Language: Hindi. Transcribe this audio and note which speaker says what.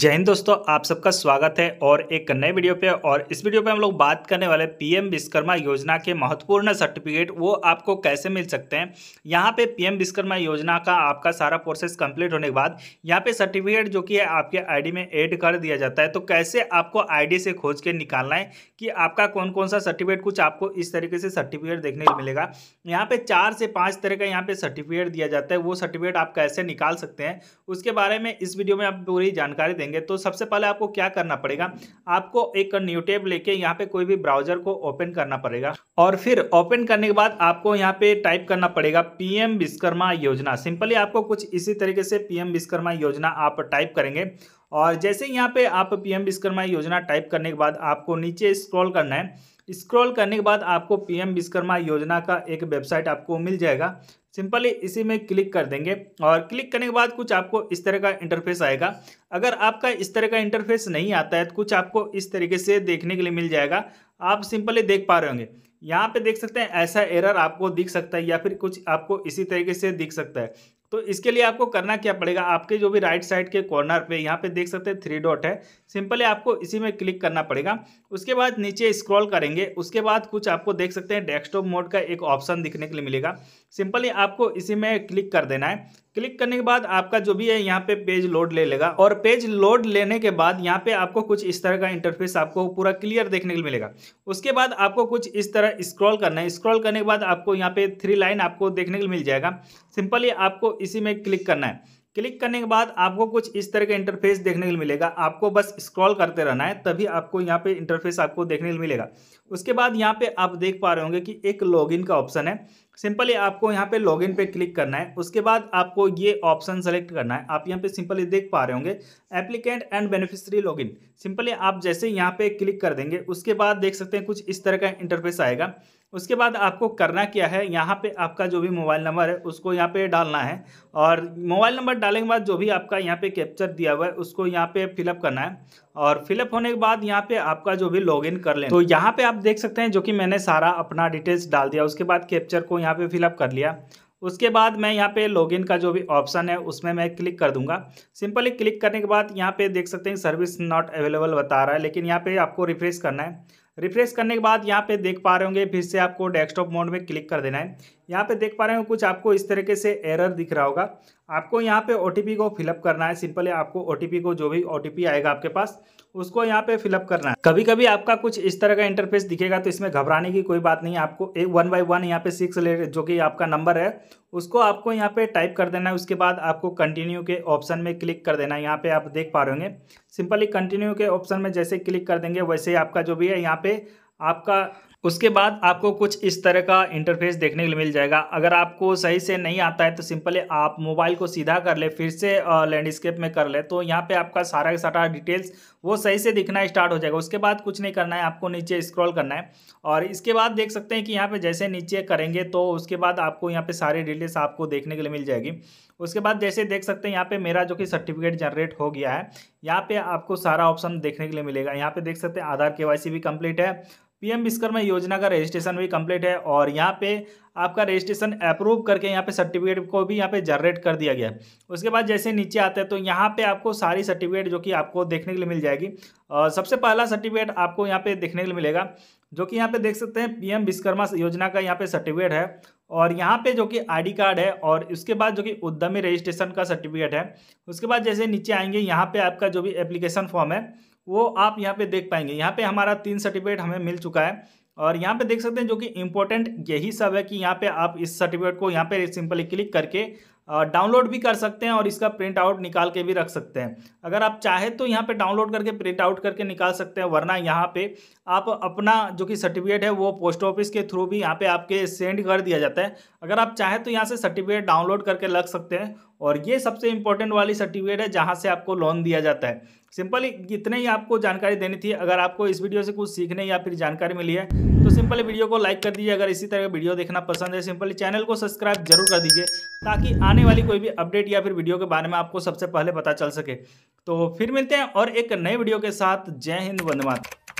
Speaker 1: जय हिंद दोस्तों आप सबका स्वागत है और एक नए वीडियो पे और इस वीडियो पे हम लोग बात करने वाले पीएम विश्वकर्मा योजना के महत्वपूर्ण सर्टिफिकेट वो आपको कैसे मिल सकते हैं यहाँ पे पीएम विश्वकर्मा योजना का आपका सारा प्रोसेस कंप्लीट होने के बाद यहाँ पे सर्टिफिकेट जो कि है आपके आईडी में ऐड कर दिया जाता है तो कैसे आपको आई से खोज के निकालना है कि आपका कौन कौन सा सर्टिफिकेट कुछ आपको इस तरीके से सर्टिफिकेट देखने को मिलेगा यहाँ पे चार से पाँच तरह का यहाँ पे सर्टिफिकेट दिया जाता है वो सर्टिफिकेट आप कैसे निकाल सकते हैं उसके बारे में इस वीडियो में आप पूरी जानकारी करेंगे तो सबसे पहले आपको क्या करना पड़ेगा आपको एक न्यू टैब लेके यहाँ पे कोई भी ब्राउजर को ओपन करना पड़ेगा और फिर ओपन करने के बाद आपको यहाँ पे टाइप करना पड़ेगा पीएम विश्वकर्मा योजना सिंपली आपको कुछ इसी तरीके से पीएम विश्वकर्मा योजना आप टाइप करेंगे और जैसे यहाँ पे आप पीएम विश्वकर्मा योजना टाइप करने के बाद आपको नीचे स्क्रॉल करना है स्क्रॉल करने के बाद आपको पीएम विश्वकर्मा योजना का एक वेबसाइट आपको मिल जाएगा सिंपली इसी में क्लिक कर देंगे और क्लिक करने के बाद कुछ आपको इस तरह का इंटरफेस आएगा अगर आपका इस तरह का इंटरफेस नहीं आता है तो कुछ आपको इस तरीके से देखने के लिए मिल जाएगा आप सिंपली देख पा रहे होंगे यहाँ पे देख सकते हैं ऐसा एरर आपको दिख सकता है या फिर कुछ आपको इसी तरीके से दिख सकता है तो इसके लिए आपको करना क्या पड़ेगा आपके जो भी राइट साइड के कॉर्नर पे यहाँ पे देख सकते हैं थ्री डॉट है सिंपली आपको इसी में क्लिक करना पड़ेगा उसके बाद नीचे स्क्रॉल करेंगे उसके बाद कुछ आपको देख सकते हैं डेस्कटॉप मोड का एक ऑप्शन दिखने के लिए मिलेगा सिंपली आपको इसी में क्लिक कर देना है क्लिक करने के बाद आपका जो भी है यहाँ पे पेज लोड ले लेगा और पेज लोड लेने के बाद यहाँ पे आपको कुछ इस तरह का इंटरफेस आपको पूरा क्लियर देखने के लिए मिलेगा उसके बाद आपको कुछ इस तरह स्क्रॉल करना है स्क्रॉल करने के बाद आपको यहाँ पे थ्री लाइन आपको देखने के लिए मिल जाएगा सिंपली आपको इसी में क्लिक करना है क्लिक करने के बाद आपको कुछ इस तरह का इंटरफेस देखने को मिलेगा आपको बस स्क्रॉल करते रहना है तभी आपको यहाँ पे इंटरफेस आपको देखने को मिलेगा उसके बाद यहाँ पे आप देख पा रहे होंगे कि एक लॉगिन का ऑप्शन है सिंपली आपको यहाँ पे लॉगिन पे क्लिक करना है उसके बाद आपको ये ऑप्शन सेलेक्ट करना है आप यहाँ पे सिंपली देख पा रहे होंगे applicant and beneficiary login simply आप जैसे यहाँ पे क्लिक कर देंगे उसके बाद देख सकते हैं कुछ इस तरह का इंटरफेस आएगा उसके बाद आपको करना क्या है यहाँ पे आपका जो भी मोबाइल नंबर है उसको यहाँ पे डालना है और मोबाइल नंबर डालने के बाद जो भी आपका यहाँ पे कैप्चर दिया हुआ है उसको यहाँ पे फिलअप करना है और फिलअप होने के बाद यहाँ पे आपका जो भी लॉगिन कर लें तो यहाँ पे आप देख सकते हैं जो कि मैंने सारा अपना डिटेल्स डाल दिया उसके बाद कैप्चर को यहाँ पे फिलअप कर लिया उसके बाद मैं यहाँ पे लॉगिन का जो भी ऑप्शन है उसमें मैं क्लिक कर दूंगा सिंपली क्लिक करने के बाद यहाँ पे देख सकते हैं सर्विस नॉट अवेलेबल बता रहा है लेकिन यहाँ पे आपको रिफ्रेश करना है रिफ्रेश करने के बाद यहाँ पे देख पा रहे होंगे फिर से आपको डेस्कटॉप मोड में क्लिक कर देना है यहाँ पे देख पा रहे हो कुछ आपको इस तरीके से एरर दिख रहा होगा आपको यहाँ पे ओ को फिलअप करना है सिंपली आपको ओ को जो भी ओ आएगा आपके पास उसको यहाँ पे फिलअप करना है कभी कभी आपका कुछ इस तरह का इंटरफेस दिखेगा तो इसमें घबराने की कोई बात नहीं आपको एक वन बाई वन यहाँ पे सिक्स जो कि आपका नंबर है उसको आपको यहाँ पे टाइप कर देना है उसके बाद आपको कंटिन्यू के ऑप्शन में क्लिक कर देना है यहाँ पे आप देख पा रहे होंगे सिंपली कंटिन्यू के ऑप्शन में जैसे क्लिक कर देंगे वैसे ही आपका जो भी है यहाँ पे आपका उसके बाद आपको कुछ इस तरह का इंटरफेस देखने के लिए मिल जाएगा अगर आपको सही से नहीं आता है तो सिंपली आप मोबाइल को सीधा कर ले फिर से लैंडस्केप में कर ले तो यहाँ पे आपका सारा का सारा डिटेल्स वो सही से दिखना स्टार्ट हो जाएगा उसके बाद कुछ नहीं करना है आपको नीचे स्क्रॉल करना है और इसके बाद देख सकते हैं कि यहाँ पे जैसे नीचे करेंगे तो उसके बाद आपको यहाँ पे सारी डिटेल्स आपको देखने के लिए मिल जाएगी उसके बाद जैसे देख सकते हैं यहाँ पे मेरा जो कि सर्टिफिकेट जनरेट हो गया है यहाँ पे आपको सारा ऑप्शन देखने के लिए मिलेगा यहाँ पे देख सकते हैं आधार के भी कंप्लीट है पीएम विश्वकर्मा योजना का रजिस्ट्रेशन भी कंप्लीट है और यहाँ पे आपका रजिस्ट्रेशन अप्रूव करके यहाँ पे सर्टिफिकेट को भी यहाँ पे जनरेट कर दिया गया है उसके बाद जैसे नीचे आते हैं तो यहाँ पे आपको सारी सर्टिफिकेट जो कि आपको देखने के लिए मिल जाएगी और सबसे पहला सर्टिफिकेट आपको यहाँ पे देखने के लिए मिलेगा जो कि यहाँ पे देख सकते हैं पी विश्वकर्मा योजना का यहाँ पे सर्टिफिकेट है और यहाँ पे जो कि आईडी कार्ड है और उसके बाद जो कि उद्यमी रजिस्ट्रेशन का सर्टिफिकेट है उसके बाद जैसे नीचे आएंगे यहाँ पे आपका जो भी एप्लीकेशन फॉर्म है वो आप यहाँ पे देख पाएंगे यहाँ पे हमारा तीन सर्टिफिकेट हमें मिल चुका है और यहाँ पे देख सकते हैं जो कि इम्पोर्टेंट यही सब है कि यहाँ पे आप इस सर्टिफिकेट को यहाँ पे सिंपली क्लिक करके डाउनलोड भी कर सकते हैं और इसका प्रिंट आउट निकाल के भी रख सकते हैं अगर आप चाहे तो यहाँ पे डाउनलोड करके प्रिंट आउट करके निकाल सकते हैं वरना यहाँ पे आप अपना जो कि सर्टिफिकेट है वो पोस्ट ऑफिस के थ्रू भी यहाँ पे आपके सेंड कर दिया जाता है अगर आप चाहे तो यहाँ से सर्टिफिकेट डाउनलोड करके लग सकते हैं और ये सबसे इंपॉर्टेंट वाली सर्टिफिकेट है जहाँ से आपको लोन दिया जाता है सिंपली इतने ही आपको जानकारी देनी थी अगर आपको इस वीडियो से कुछ सीखने या फिर जानकारी मिली है तो सिंपली वीडियो को लाइक कर दीजिए अगर इसी तरह का वीडियो देखना पसंद है सिंपली चैनल को सब्सक्राइब जरूर कर दीजिए ताकि आने आने वाली कोई भी अपडेट या फिर वीडियो के बारे में आपको सबसे पहले पता चल सके तो फिर मिलते हैं और एक नए वीडियो के साथ जय हिंद वंदमात